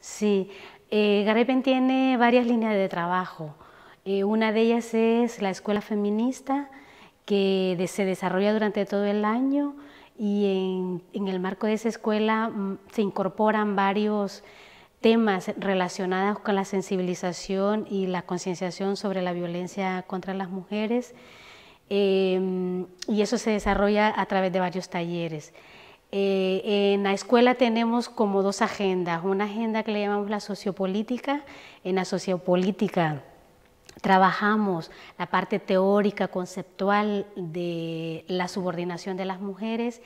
Sí, eh, tiene varias líneas de trabajo. Eh, una de ellas es la escuela feminista, que se desarrolla durante todo el año y en, el marco de esa escuela mm, se incorporan varios temas relacionados con la sensibilización y la concienciación sobre la violencia contra las mujeres em, y eso se desarrolla a través de varios talleres. Eh, en la escuela tenemos como dos agendas, una agenda que le llamamos la sociopolítica. En la sociopolítica trabajamos la parte teórica, conceptual de la subordinación de las mujeres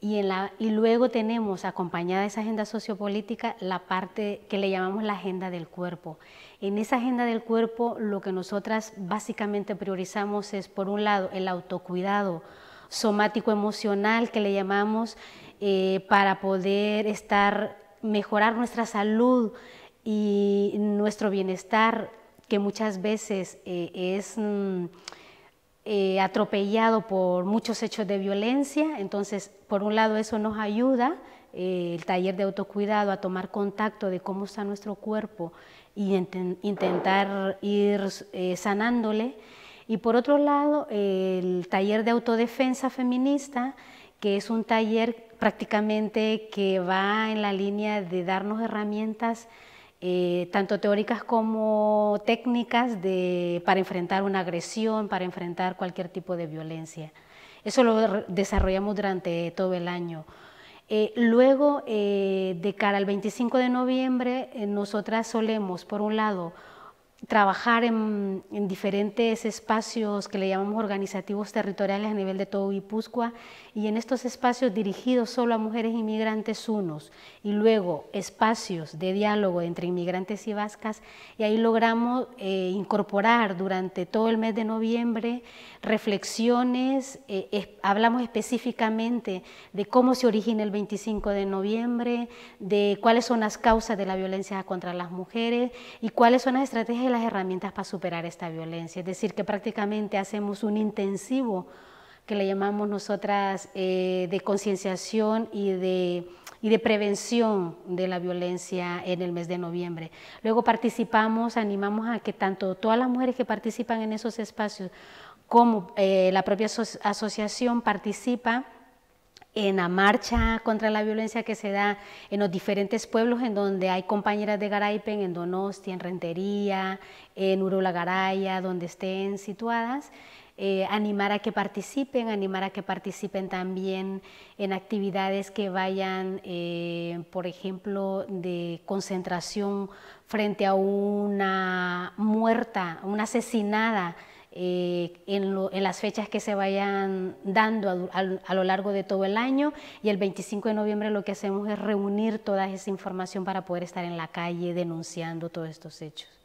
y, y luego tenemos acompañada de esa agenda sociopolítica la parte que le llamamos la agenda del cuerpo. En esa agenda del cuerpo lo que nosotras básicamente priorizamos es por un lado el autocuidado, somático-emocional que le llamamos eh, para poder estar, mejorar nuestra salud y nuestro bienestar, que muchas veces eh, es mm, eh, atropellado por muchos hechos de violencia. Entonces, por un lado, eso nos ayuda, el taller de autocuidado, a tomar contacto de cómo está nuestro cuerpo y intentar ir sanándole y por otro lado, el taller de autodefensa feminista, que es un taller prácticamente que va en la línea de darnos herramientas eh, tanto teóricas como técnicas de, para enfrentar una agresión, para enfrentar cualquier tipo de violencia. Eso lo desarrollamos durante todo el año. Eh, luego, eh, de cara al 25 de noviembre, nosotras solemos, por un lado, trabajar en, diferentes espacios que le llamamos organizativos territoriales a nivel de todo Guipúzcoa y en estos espacios dirigidos solo a mujeres inmigrantes unos y luego espacios de diálogo entre inmigrantes y vascas y ahí logramos eh, incorporar durante todo el mes de noviembre reflexiones, eh, hablamos específicamente de cómo se origina el 25 de noviembre, de cuáles son las causas de la violencia contra las mujeres y cuáles son las estrategias de las herramientas para superar esta violencia. Es decir, que prácticamente hacemos un intensivo que le llamamos nosotras eh, de concienciación y de, de prevención de la violencia en el mes de noviembre. Luego participamos, animamos a que tanto todas las mujeres que participan en esos espacios como eh, la propia asociación participa en la marcha contra la violencia que se da en los diferentes pueblos en donde hay compañeras de Garaipen, en Donostia, en Rentería, en Garaya, donde estén situadas. Eh, animar a que participen, animar a que participen también en actividades que vayan, eh, por ejemplo, de concentración frente a una muerta, una asesinada eh, en, las fechas que se vayan dando a, lo largo de todo el año y el 25 de noviembre lo que hacemos es reunir toda esa información para poder estar en la calle denunciando todos estos hechos.